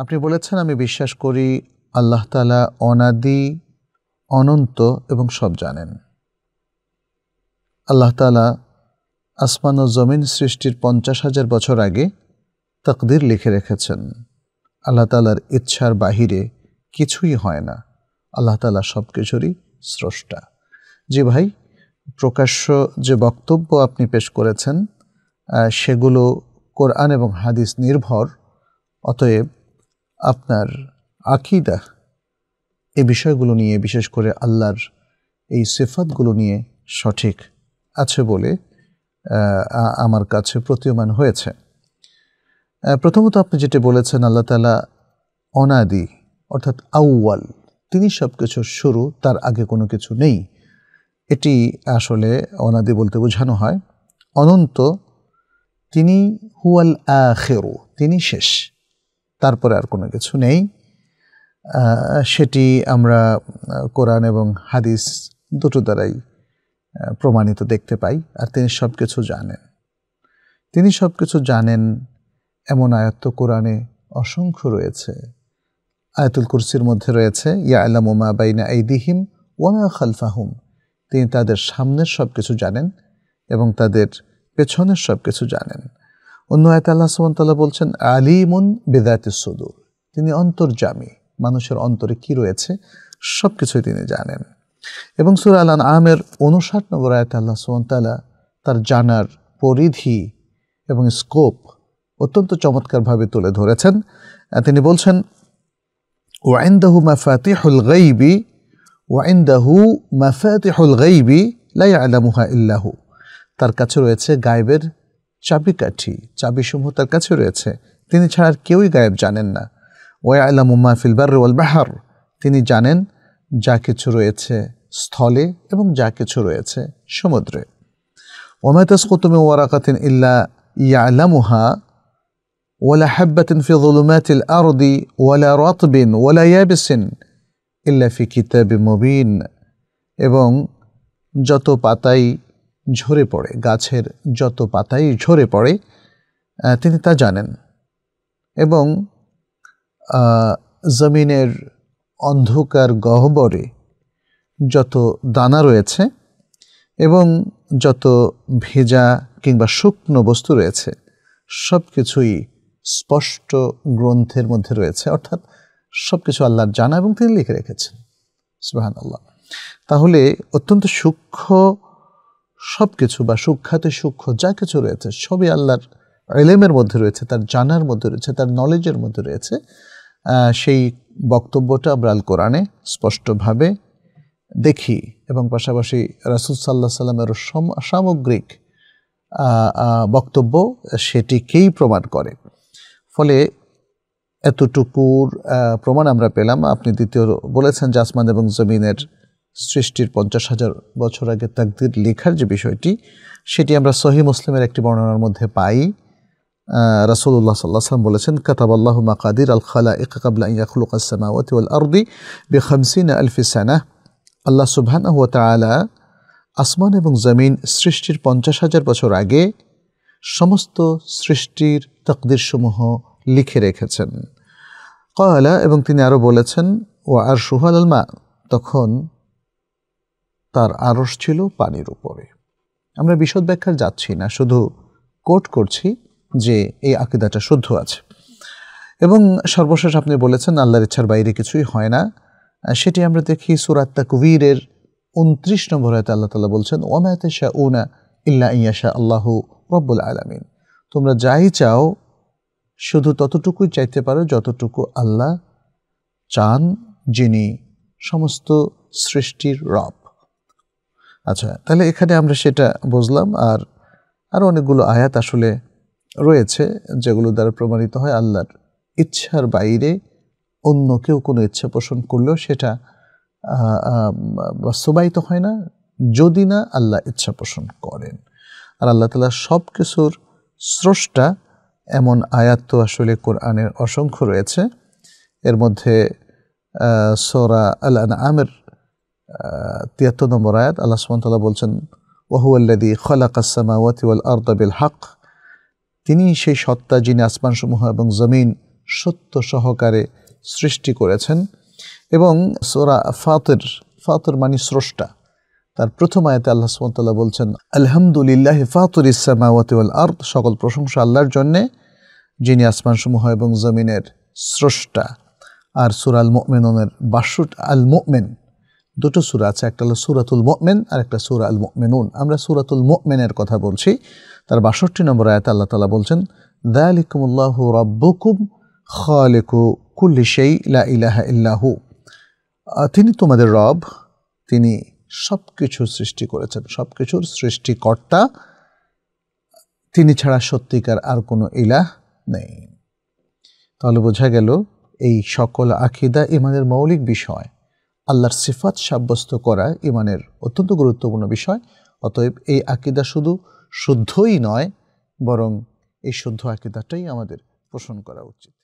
আপনি বলেছেন আমি বিশ্বাস করি আল্লাহ তালা অনাদি অনন্ত এবং সব জানেন আল্লাহ তালা আসমান ও জমিন সৃষ্টির পঞ্চাশ হাজার বছর আগে তকদির লিখে রেখেছেন আল্লাহ তালার ইচ্ছার বাহিরে কিছুই হয় না আল্লাহ তালা সব কিছুরই স্রষ্টা জি ভাই প্রকাশ্য যে বক্তব্য আপনি পেশ করেছেন সেগুলো কোরআন এবং হাদিস নির্ভর অতএব আপনার আকিদা এ বিষয়গুলো নিয়ে বিশেষ করে আল্লাহর এই সেফাতগুলো নিয়ে সঠিক আছে বলে আমার কাছে প্রতীয়মান হয়েছে প্রথমত আপনি যেটা বলেছেন আল্লাহ তালা অনাদি অর্থাৎ আউয়াল তিনি সব কিছু শুরু তার আগে কোনো কিছু নেই এটি আসলে অনাদি বলতে বোঝানো হয় অনন্ত তিনি হুয়াল আখেরু তিনি শেষ তারপরে আর কোনো কিছু নেই সেটি আমরা কোরআন এবং হাদিস দুটো দ্বারাই প্রমাণিত দেখতে পাই আর তিনি সব কিছু জানেন তিনি সব কিছু জানেন এমন আয়ত্ত কোরআনে অসংখ্য রয়েছে আয়াতুল কুরসির মধ্যে রয়েছে ইয়া আলাম মোমা বাইনা এইদিহিম ওয়ামা খালফাহুম তিনি তাদের সামনের সব কিছু জানেন এবং তাদের পেছনের সব কিছু জানেন অন্য আয়তে আল্লাহ সুমতাল্লাহ বলছেন আলিমুন বেদায়তে সুদূর তিনি অন্তর্জামী মানুষের অন্তরে কি রয়েছে সব কিছুই তিনি জানেন এবং সুরা আলান আহমের উনষাট নম্বর আয়তে আল্লাহ সুমতাল্লাহ তার জানার পরিধি এবং স্কোপ অত্যন্ত চমৎকারভাবে তুলে ধরেছেন তিনি বলছেন ওয়াইন্দাহু হুল গাইবি ওয়াইন্দাহু হুল গাইবি লাই আলামুহা ইল্লাহু তার কাছে রয়েছে গাইবের চাবিকাঠি চাবিসমূহ তার কাছে রয়েছে তিনি ছাড়া আর কেউই গায়েব জানেন না ওয়া ইয়ালামু মা ফিল বাররি ওয়াল বাহর তিনি জানেন যা কিছু রয়েছে স্থলে এবং যা কিছু রয়েছে সমুদ্রে ওয়া মা তাসকুতু মিন ওয়ারাকাতিন ইল্লা ইয়ালামুহা ولا حبة في ظلمات الأرض ولا رطب ولا يابس إلا في كتاب مبين এবং যত পাতাই ঝরে পড়ে গাছের যত পাতাই ঝরে পড়ে তিনি তা জানেন এবং জমিনের অন্ধকার গহ্বরে যত দানা রয়েছে এবং যত ভেজা কিংবা শুকনো বস্তু রয়েছে সব কিছুই স্পষ্ট গ্রন্থের মধ্যে রয়েছে অর্থাৎ সব কিছু আল্লাহর জানা এবং তিনি লিখে রেখেছেন সুবাহান আল্লাহ তাহলে অত্যন্ত সূক্ষ্ম সব কিছু বা সুখ্যাতে সূক্ষ্ম যা কিছু রয়েছে সবই আল্লাহর এলেমের মধ্যে রয়েছে তার জানার মধ্যে রয়েছে তার নলেজের মধ্যে রয়েছে সেই বক্তব্যটা আমরা আল কোরআনে স্পষ্টভাবে দেখি এবং পাশাপাশি রাসুল সাল্লাহ সাল্লামের সামগ্রিক বক্তব্য সেটিকেই প্রমাণ করে ফলে এতটুকুর প্রমাণ আমরা পেলাম আপনি দ্বিতীয় বলেছেন জাসমান এবং জমিনের সৃষ্টির পঞ্চাশ হাজার বছর আগে তাকদির লেখার যে বিষয়টি সেটি আমরা সহি মুসলিমের একটি বর্ণনার মধ্যে পাই রাসুল্লাহ সাল্লাহ সাল্লাম বলেছেন আল্লাহ মাকাদির আল খালা ইকাবলা ইয়াকুল কাসামাওয়াতি আল আরদি বে খামসিন আলফিসানা আল্লাহ সুবহান ওয়া তালা আসমান এবং জমিন সৃষ্টির পঞ্চাশ হাজার বছর আগে সমস্ত সৃষ্টির তকদিরসমূহ লিখে রেখেছেন কয়লা এবং তিনি আরও বলেছেন ও আর সুহাল আলমা তখন তার আড়স ছিল পানির উপরে আমরা বিশদ ব্যাখ্যা যাচ্ছি না শুধু কোট করছি যে এই আকিদাটা শুদ্ধ আছে এবং সর্বশেষ আপনি বলেছেন আল্লাহর ইচ্ছার বাইরে কিছুই হয় না সেটি আমরা দেখি সুরাত্তা কবিরের উনত্রিশ নম্বর হয়তো আল্লাহ তালা বলছেন ওমায়াতে শাহ উনা ইল্লা ইয়াশা আল্লাহ রব্বুল আলামিন তোমরা যাই চাও শুধু ততটুকুই চাইতে পারো যতটুকু আল্লাহ চান যিনি সমস্ত সৃষ্টির রব আচ্ছা তাহলে এখানে আমরা সেটা বুঝলাম আর আরও অনেকগুলো আয়াত আসলে রয়েছে যেগুলো দ্বারা প্রমাণিত হয় আল্লাহর ইচ্ছার বাইরে অন্য কেউ কোনো ইচ্ছা পোষণ করলেও সেটা বাস্তবায়িত হয় না যদি না আল্লাহ ইচ্ছা পোষণ করেন আর আল্লাহ তালা সব কিছুর স্রষ্টা এমন আয়াত তো আসলে কোরআনের অসংখ্য রয়েছে এর মধ্যে সোরা আল আমের তিয়াত্তর নম্বর আয়াত আল্লাহ সুমতলা বলছেন ওহুয়াল্লাদি খলাক আসামা ওয়াতিউল আর্দাবিল হক তিনি সেই সত্তা যিনি আসমানসমূহ এবং জমিন সত্য সহকারে সৃষ্টি করেছেন এবং সোরা ফাতের ফাতর মানে স্রষ্টা তার প্রথম আয়তে আল্লাহ সুমতাল্লাহ বলছেন আলহামদুলিল্লাহ ফাতুর ওয়াতিউল আর্দ সকল প্রশংসা আল্লাহর জন্যে যিনি আসমানসমূহ এবং জমিনের স্রষ্টা আর সুরাল মোমেনের বাসুট আল মোমেন দুটো সুরা আছে একটা হলো সুরাতুল মোমেন আর একটা সুরা আল মোমেনুন আমরা সুরাতুল মোমেনের কথা বলছি তার বাষট্টি নম্বর আয়াত আল্লাহ তালা বলছেন দালিকুমুল্লাহ রব্বকুম খালেকু কুল্লি সেই লা ইলাহা ইল্লাহু তিনি তোমাদের রব তিনি সব কিছুর সৃষ্টি করেছেন সব কিছুর সৃষ্টিকর্তা তিনি ছাড়া সত্যিকার আর কোনো ইলাহ নেই তাহলে বোঝা গেল এই সকল আখিদা ইমানের মৌলিক বিষয় আল্লাহর সিফাত সাব্যস্ত করা ইমানের অত্যন্ত গুরুত্বপূর্ণ বিষয় অতএব এই আকিদা শুধু শুদ্ধই নয় বরং এই শুদ্ধ আকিদাটাই আমাদের পোষণ করা উচিত